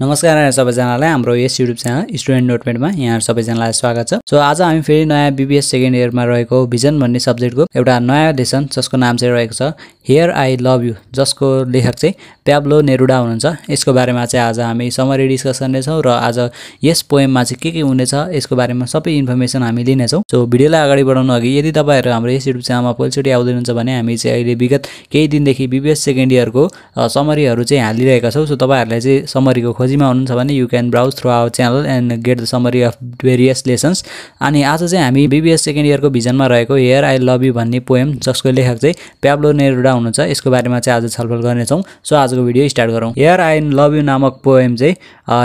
नमस्कार सबैजनालाई हाम्रो यस युट्युब च्यानल स्टुडेन्ट नोटमेन्टमा यहाँ सबैजनालाई स्वागत छ सो आज हामी फेरि नयाँ बिबिएस सेकेन्ड इयरमा रहेको भिजन भन्ने सब्जेक्टको एउटा नयाँ लेसन जसको नाम चाहिँ रहेको छ हेयर आई लभ यु जसको लेखक चाहिँ प्याब्लो नेरुडा हुनुहुन्छ यसको बारेमा चाहिँ आज हामी समरी डिस्कसन लिनेछौँ र आज यस पोएममा चाहिँ के के हुनेछ यसको बारेमा सबै इन्फर्मेसन हामी लिनेछौँ सो भिडियोलाई अगाडि बढाउनु अघि यदि तपाईँहरू हाम्रो यस युट्युब च्यानलमा पहिलोचोटि आउँदैनुहुन्छ भने हामी चाहिँ अहिले विगत केही दिनदेखि बिबिएस सेकेन्ड इयरको समरीहरू चाहिँ हालिरहेका छौँ सो तपाईँहरूलाई चाहिँ समरीको खोजीमा हुनुहुन्छ भने you can browse through our channel and get the summary of various lessons अनि आज चाहिँ हामी बिबिएस सेकेन्ड इयरको भिजनमा रहेको हेयर आई लभ यु भन्ने पोएम जसको लेखक चाहिँ प्याब्लो नेरुडा हुनुहुन्छ यसको बारेमा चाहिँ आज छलफल गर्नेछौँ सो आजको भिडियो स्टार्ट गरौँ हेयर आई लभ यु नामक पोएम चाहिँ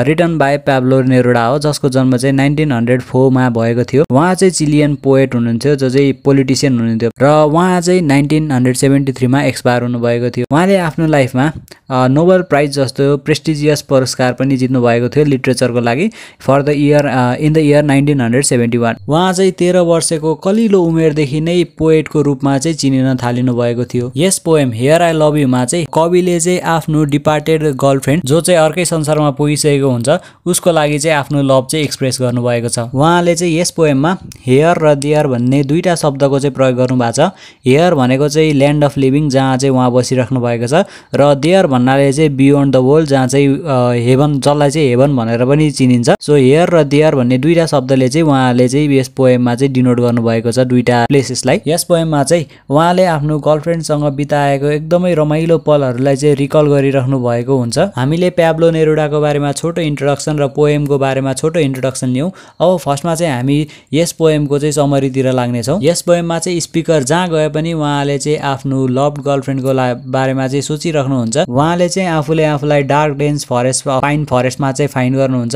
रिटर्न बाई प्याब्लो नेरुडा हो जसको जन्म चाहिँ नाइन्टिन हन्ड्रेड फोरमा भएको थियो उहाँ चाहिँ चिलियन पोएट हुनुहुन्थ्यो जो चाहिँ पोलिटिसियन हुनुहुन्थ्यो र उहाँ चाहिँ नाइन्टिन हन्ड्रेड सेभेन्टी थ्रीमा एक्सपायर हुनुभएको थियो उहाँले आफ्नो लाइफमा नोबेल प्राइज जस्तो प्रेस्टिजियस पुरस्कार पुरस्कार पनि भएको थियो लिट्रेचरको लागि for the year in the year nineteen hundred seventy one उहाँ चाहिँ तेह्र वर्षको कलिलो उमेरदेखि नै पोएटको रूपमा चाहिँ चिनिन थालिनु भएको थियो यस पोएम हेयर आई लभ युमा चाहिँ कविले चाहिँ आफ्नो डिपार्टेड गर्लफ्रेन्ड जो चाहिँ अर्कै संसारमा पुगिसकेको हुन्छ उसको लागि चाहिँ आफ्नो लभ चाहिँ एक्सप्रेस गर्नुभएको छ उहाँले चाहिँ यस पोएममा हेयर र दियर भन्ने दुईवटा शब्दको चाहिँ प्रयोग गर्नु भएको छ हेयर भनेको चाहिँ ल्यान्ड अफ लिभिङ जहाँ चाहिँ उहाँ बसिराख्नु भएको छ र दियर भन्नाले चाहिँ बियोन्ड द वर्ल्ड जहाँ चाहिँ हेभ uh, हेभन जसलाई चाहिँ हेभन भनेर पनि चिनिन्छ सो हेयर र दियर भन्ने दुईवटा शब्दले चाहिँ उहाँले चाहिँ यस पोएममा चाहिँ डिनोट गर्नुभएको छ दुईवटा प्लेसेसलाई यस पोएममा चाहिँ उहाँले आफ्नो गर्लफ्रेन्डसँग बिताएको एकदमै रमाइलो पलहरूलाई चाहिँ रिकल गरिराख्नु भएको हुन्छ हामीले प्याब्लो नेरुडाको बारेमा छोटो इन्ट्रोडक्सन र पोएमको बारेमा छोटो इन्ट्रोडक्सन लियौँ अब फर्स्टमा चाहिँ हामी यस पोएमको चाहिँ समरीतिर लाग्नेछौँ यस पोएममा चाहिँ स्पिकर जहाँ गए पनि उहाँले चाहिँ आफ्नो लभ गर्लफ्रेन्डको बारेमा चाहिँ सोचिराख्नुहुन्छ उहाँले चाहिँ आफूले आफूलाई डार्क डेन्स फरेस्ट पाइन फरेस्टमा चाहिँ फाइन गर्नुहुन्छ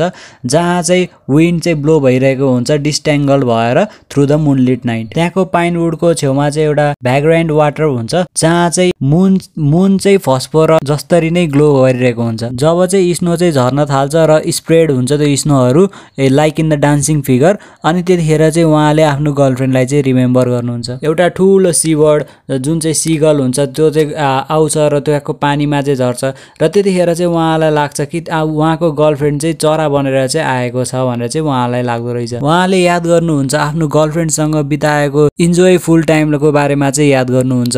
जहाँ चाहिँ विन्ड चाहिँ ब्लो भइरहेको हुन्छ डिस्ट्याङ्गल भएर थ्रु द मुनलिट नाइट त्यहाँको पाइनवुडको छेउमा चाहिँ एउटा ब्याकग्राउन्ड वाटर हुन्छ जहाँ चाहिँ मुन मुन चाहिँ फस्फोर जस्तरी नै ग्लो गरिरहेको हुन्छ जब चाहिँ स्नो चाहिँ झर्न थाल्छ र स्प्रेड हुन्छ त्यो स्नोहरू a like in the dancing figure अनि त्यतिखेर चाहिँ उहाँले आफ्नो गर्लफ्रेन्डलाई चाहिँ रिमेम्बर गर्नुहुन्छ एउटा ठुलो सिवर्ड जुन चाहिँ सिगल हुन्छ त्यो चाहिँ आउँछ र त्यहाँको पानीमा चाहिँ झर्छ र त्यतिखेर चाहिँ उहाँलाई लाग्छ कि उहाँको गर्लफ्रेन्ड चाहिँ चरा बनेर चाहिँ आएको छ भनेर चाहिँ उहाँलाई लाग्दो रहेछ उहाँले याद गर्नुहुन्छ आफ्नो गर्लफ्रेन्डसँग बिताएको इन्जोय फुल टाइमको बारेमा चाहिँ याद गर्नुहुन्छ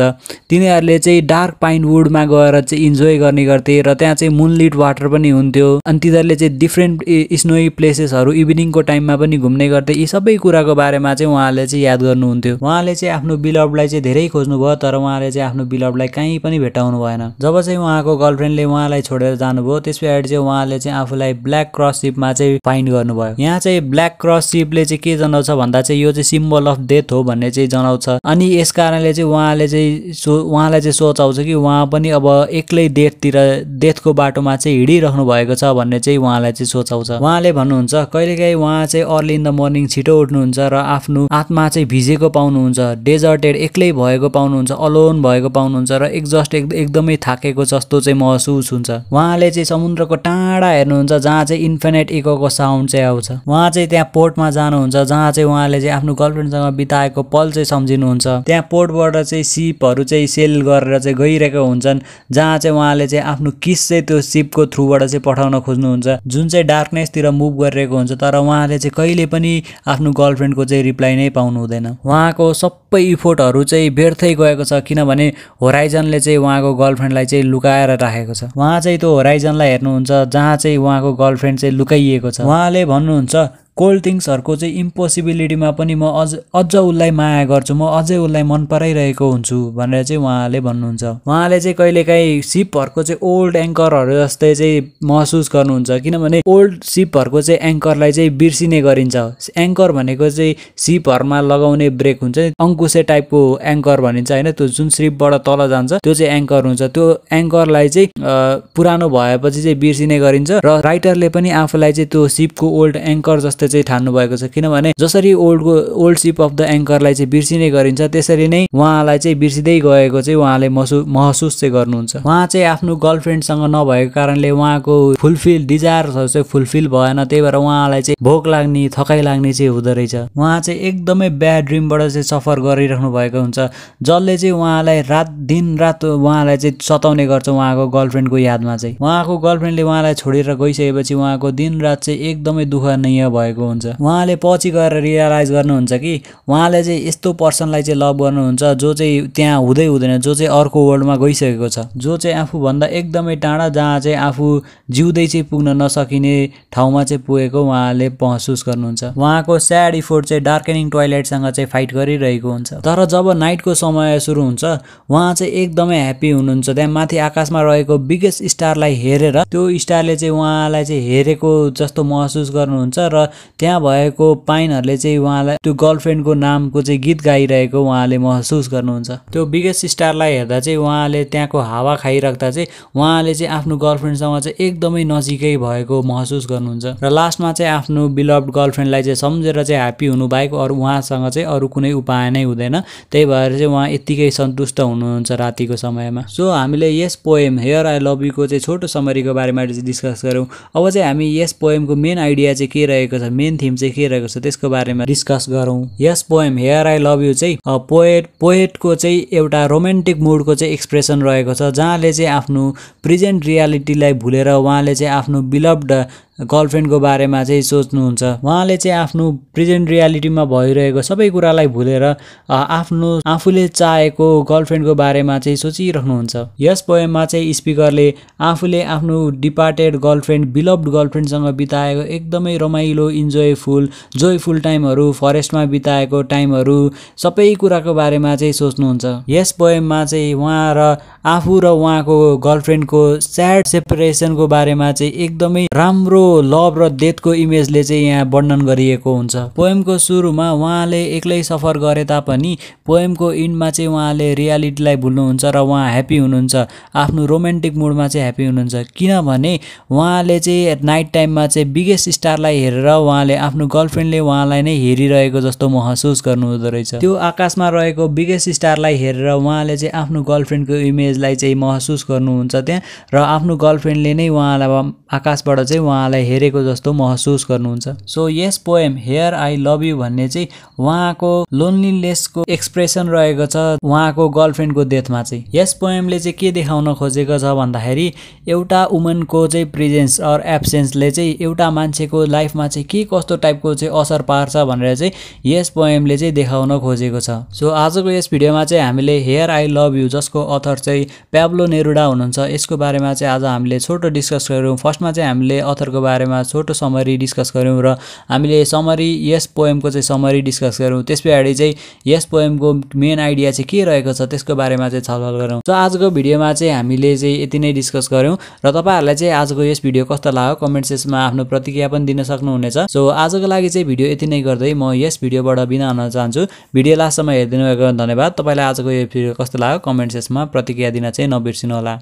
तिनीहरूले चाहिँ डार्क पाइन वुडमा गएर चाहिँ इन्जोय गर्ने गर्थे र त्यहाँ चाहिँ मुनलिट वाटर पनि हुन्थ्यो अनि तिनीहरूले चाहिँ डिफ्रेन्ट स्नोई प्लेसेसहरू इभिनिङको टाइममा पनि घुम्ने गर्थे यी सबै कुराको बारेमा चाहिँ उहाँले चाहिँ याद गर्नुहुन्थ्यो उहाँले चाहिँ आफ्नो बिलभलाई चाहिँ धेरै खोज्नु भयो तर उहाँले चाहिँ आफ्नो बिलभलाई कहीँ पनि भेटाउनु भएन जब चाहिँ उहाँको गर्लफ्रेन्डले उहाँलाई छोडेर जानुभयो त्यस पछाडि चाहिँ उहाँ उहाँले चाहिँ आफूलाई ब्ल्याक क्रस सिपमा चाहिँ फाइन्ड गर्नुभयो यहाँ चाहिँ ब्ल्याक क्रस सिपले चाहिँ के जनाउँछ भन्दा चाहिँ यो चाहिँ सिम्बल अफ डेथ हो भन्ने चाहिँ जनाउँछ अनि यस कारणले चाहिँ उहाँले चाहिँ सो उहाँलाई चाहिँ सोच कि उहाँ पनि अब एक्लै डेथतिर डेथको बाटोमा चाहिँ हिँडिरहनु भएको छ भन्ने चाहिँ उहाँलाई चाहिँ सोचाउँछ आउँछ उहाँले भन्नुहुन्छ कहिलेकाहीँ उहाँ चाहिँ अर्ली इन द मर्निङ छिटो उठ्नुहुन्छ र आफ्नो आत्मा चाहिँ भिजेको पाउनुहुन्छ डेजर्टेड एक्लै भएको पाउनुहुन्छ अलोन भएको पाउनुहुन्छ र एक्जस्ट एकदमै थाकेको जस्तो चाहिँ महसुस हुन्छ उहाँले चाहिँ समुद्रको टाँ टाढा हेर्नुहुन्छ जहाँ चाहिँ इन्फिनेट इकोको साउन्ड चाहिँ आउँछ उहाँ चाहिँ त्यहाँ पोर्टमा जानुहुन्छ जहाँ चाहिँ उहाँले चाहिँ आफ्नो गर्लफ्रेन्डसँग बिताएको पल चाहिँ सम्झिनुहुन्छ त्यहाँ पोर्टबाट चाहिँ सिपहरू चाहिँ सेल गरेर चाहिँ गइरहेको हुन्छन् जहाँ चाहिँ उहाँले चाहिँ आफ्नो किस चाहिँ त्यो सिपको थ्रुबाट चाहिँ पठाउन खोज्नुहुन्छ जुन चाहिँ डार्कनेसतिर मुभ गरिरहेको हुन्छ तर उहाँले चाहिँ कहिले पनि आफ्नो गर्लफ्रेन्डको चाहिँ रिप्लाई नै पाउनु हुँदैन उहाँको सब सबै इफोर्टहरू चाहिँ व्यर्थै गएको छ किनभने होराइजनले चाहिँ उहाँको गर्लफ्रेन्डलाई चाहिँ लुकाएर राखेको छ उहाँ चाहिँ त्यो होराइजनलाई हेर्नुहुन्छ जहाँ चाहिँ उहाँको गर्लफ्रेन्ड चाहिँ लुकाइएको छ उहाँले भन्नुहुन्छ कोल्ड थिङ्ग्सहरूको चाहिँ इम्पोसिबिलिटीमा पनि म अझ अझ उसलाई माया गर्छु म अझै उसलाई मन पराइरहेको हुन्छु भनेर चाहिँ उहाँले भन्नुहुन्छ उहाँले चाहिँ कहिलेकाहीँ सिपहरूको चाहिँ ओल्ड एङ्करहरू जस्तै चाहिँ महसुस गर्नुहुन्छ किनभने ओल्ड सिपहरूको चाहिँ एङ्करलाई चाहिँ बिर्सिने गरिन्छ एङ्कर भनेको चाहिँ सिपहरूमा लगाउने ब्रेक हुन्छ अङ्कुसे टाइपको एङ्कर भनिन्छ होइन त्यो जुन सिपबाट तल जान्छ त्यो चाहिँ एङ्कर हुन्छ त्यो एङ्करलाई चाहिँ पुरानो भएपछि चाहिँ बिर्सिने गरिन्छ र राइटरले पनि आफूलाई चाहिँ त्यो सिपको ओल्ड एङ्कर जस्तै चाहिँ भएको छ किनभने जसरी ओल्डको ओल्ड सिप अफ द एङ्करलाई चाहिँ बिर्सिने गरिन्छ त्यसरी नै उहाँलाई चाहिँ बिर्सिँदै गएको चाहिँ उहाँले महसुस महसुस चाहिँ गर्नुहुन्छ उहाँ चाहिँ आफ्नो गर्लफ्रेन्डसँग नभएको कारणले उहाँको फुलफिल डिजायर्सहरू चाहिँ फुलफिल भएन त्यही भएर उहाँलाई चाहिँ भोक लाग्ने थकाइ लाग्ने चाहिँ हुँदो रहेछ उहाँ चाहिँ एकदमै ब्याड ड्रिमबाट चाहिँ सफर गरिराख्नु भएको हुन्छ जसले चाहिँ उहाँलाई रात दिन रात उहाँलाई चाहिँ सताउने गर्छ उहाँको गर्लफ्रेन्डको यादमा चाहिँ उहाँको गर्लफ्रेन्डले उहाँलाई छोडेर गइसकेपछि उहाँको दिन रात चाहिँ एकदमै दुःखनीय भएको भएको हुन्छ उहाँले पछि गएर रियलाइज गर्नुहुन्छ कि उहाँले चाहिँ यस्तो पर्सनलाई चाहिँ लभ गर्नुहुन्छ जो चाहिँ त्यहाँ हुँदै हुँदैन जो चाहिँ अर्को वर्ल्डमा गइसकेको छ जो चाहिँ आफूभन्दा एकदमै टाढा जहाँ चाहिँ आफू जिउँदै चाहिँ पुग्न नसकिने ठाउँमा चाहिँ पुगेको उहाँले महसुस गर्नुहुन्छ उहाँको स्याड इफोर्ट चाहिँ डार्केनिङ टोयलेटसँग चाहिँ फाइट गरिरहेको हुन्छ तर जब नाइटको समय सुरु हुन्छ उहाँ चाहिँ एकदमै ह्याप्पी हुनुहुन्छ त्यहाँ माथि आकाशमा रहेको बिगेस्ट स्टारलाई हेरेर त्यो स्टारले चाहिँ उहाँलाई चाहिँ हेरेको जस्तो महसुस गर्नुहुन्छ र त्यहाँ भएको पाइनहरूले चाहिँ उहाँलाई त्यो गर्लफ्रेन्डको नामको चाहिँ गीत गाइरहेको उहाँले महसुस गर्नुहुन्छ त्यो बिगेस्ट स्टारलाई हेर्दा चाहिँ उहाँले त्यहाँको हावा खाइराख्दा चाहिँ उहाँले चाहिँ आफ्नो गर्लफ्रेन्डसँग चाहिँ एकदमै नजिकै भएको महसुस गर्नुहुन्छ र लास्टमा चाहिँ आफ्नो बिलभ गर्लफ्रेन्डलाई चाहिँ सम्झेर चाहिँ ह्याप्पी हुनुभएको अरू उहाँसँग चाहिँ अरू कुनै उपाय नै हुँदैन त्यही भएर चाहिँ उहाँ यत्तिकै सन्तुष्ट हुनुहुन्छ रातिको समयमा सो हामीले यस पोएम हेयर आई लभ युको चाहिँ छोटो समरीको बारेमा डिस्कस गऱ्यौँ अब चाहिँ हामी यस पोएमको मेन आइडिया चाहिँ के रहेको छ मेन थिम चाहिँ के रहेको छ त्यसको बारेमा डिस्कस गरौँ यस poem here I love you चाहिँ पोएट पोएटको चाहिँ एउटा रोमान्टिक मुडको चाहिँ एक्सप्रेसन रहेको छ जहाँले चाहिँ आफ्नो प्रेजेन्ट रियालिटीलाई भुलेर उहाँले चाहिँ आफ्नो बिलभड गर्लफ्रेन्डको बारेमा चाहिँ सोच्नुहुन्छ उहाँले चाहिँ आफ्नो प्रेजेन्ट रियालिटीमा भइरहेको सबै कुरालाई भुलेर आफ्नो आफूले चाहेको गर्लफ्रेन्डको बारेमा चाहिँ सोचिराख्नुहुन्छ यस पोएममा चाहिँ स्पिकरले आफूले आफ्नो डिपार्टेड गर्लफ्रेन्ड बिलभड गर्लफ्रेन्डसँग बिताएको एकदमै रमाइलो इन्जोयफुल जोयफुल टाइमहरू फरेस्टमा बिताएको टाइमहरू सबै कुराको बारेमा चाहिँ सोच्नुहुन्छ यस पोएममा चाहिँ उहाँ र आफू र उहाँको गर्लफ्रेन्डको स्याड सेपरेसनको बारेमा चाहिँ एकदमै राम्रो लभ र डेथको इमेजले चाहिँ यहाँ वर्णन गरिएको हुन्छ पोएमको सुरुमा उहाँले एक्लै सफर गरे तापनि पोएमको इन्डमा चाहिँ उहाँले रियालिटीलाई भुल्नुहुन्छ र उहाँ ह्याप्पी हुनुहुन्छ आफ्नो रोमान्टिक मुडमा चाहिँ ह्याप्पी हुनुहुन्छ किनभने उहाँले चाहिँ नाइट टाइममा चाहिँ बिगेस्ट स्टारलाई हेरेर उहाँले आफ्नो गर्लफ्रेन्डले उहाँलाई नै हेरिरहेको जस्तो महसुस गर्नुहुँदो रहेछ त्यो आकाशमा रहेको बिगेस्ट स्टारलाई हेरेर उहाँले चाहिँ आफ्नो गर्लफ्रेन्डको इमेजलाई चाहिँ महसुस गर्नुहुन्छ त्यहाँ र आफ्नो गर्लफ्रेन्डले नै उहाँलाई आकाशबाट चाहिँ उहाँलाई आफूलाई हेरेको जस्तो महसुस गर्नुहुन्छ सो यस poem here I love you भन्ने चाहिँ उहाँको लोनलिनेसको एक्सप्रेसन रहेको छ उहाँको गर्लफ्रेन्डको डेथमा चाहिँ यस पोएमले चाहिँ के देखाउन खोजेको छ भन्दाखेरि एउटा वुमनको चाहिँ प्रेजेन्स अर एब्सेन्सले चाहिँ एउटा मान्छेको लाइफमा चाहिँ के कस्तो टाइपको चाहिँ असर पार्छ भनेर चाहिँ यस पोएमले चाहिँ देखाउन खोजेको छ सो आजको यस भिडियोमा चाहिँ हामीले हेयर आई लभ यु जसको अथर चाहिँ प्याब्लो नेरुडा हुनुहुन्छ यसको बारेमा चाहिँ आज हामीले छोटो डिस्कस गऱ्यौँ फर्स्टमा चाहिँ हामीले अथरको बारेमा छोटो समरी डिस्कस गऱ्यौँ र हामीले समरी यस पोएमको चाहिँ समरी डिस्कस गऱ्यौँ त्यस पछाडि चाहिँ यस पोएमको मेन आइडिया चाहिँ के रहेको छ त्यसको बारेमा चाहिँ छलफल गरौँ सो आजको भिडियोमा चाहिँ हामीले चाहिँ यति नै डिस्कस गऱ्यौँ र तपाईँहरूलाई चाहिँ आजको यस भिडियो कस्तो लाग्यो कमेन्ट सेक्सनमा आफ्नो प्रतिक्रिया पनि दिन सक्नुहुनेछ सो आजको लागि चाहिँ भिडियो यति नै गर्दै म यस भिडियोबाट बिना हुन चाहन्छु भिडियो लास्टसम्म हेरिदिनु भएको धन्यवाद तपाईँलाई आजको यो भिडियो कस्तो लाग्यो कमेन्ट सेक्सनमा प्रतिक्रिया दिन चाहिँ नबिर्सिनु होला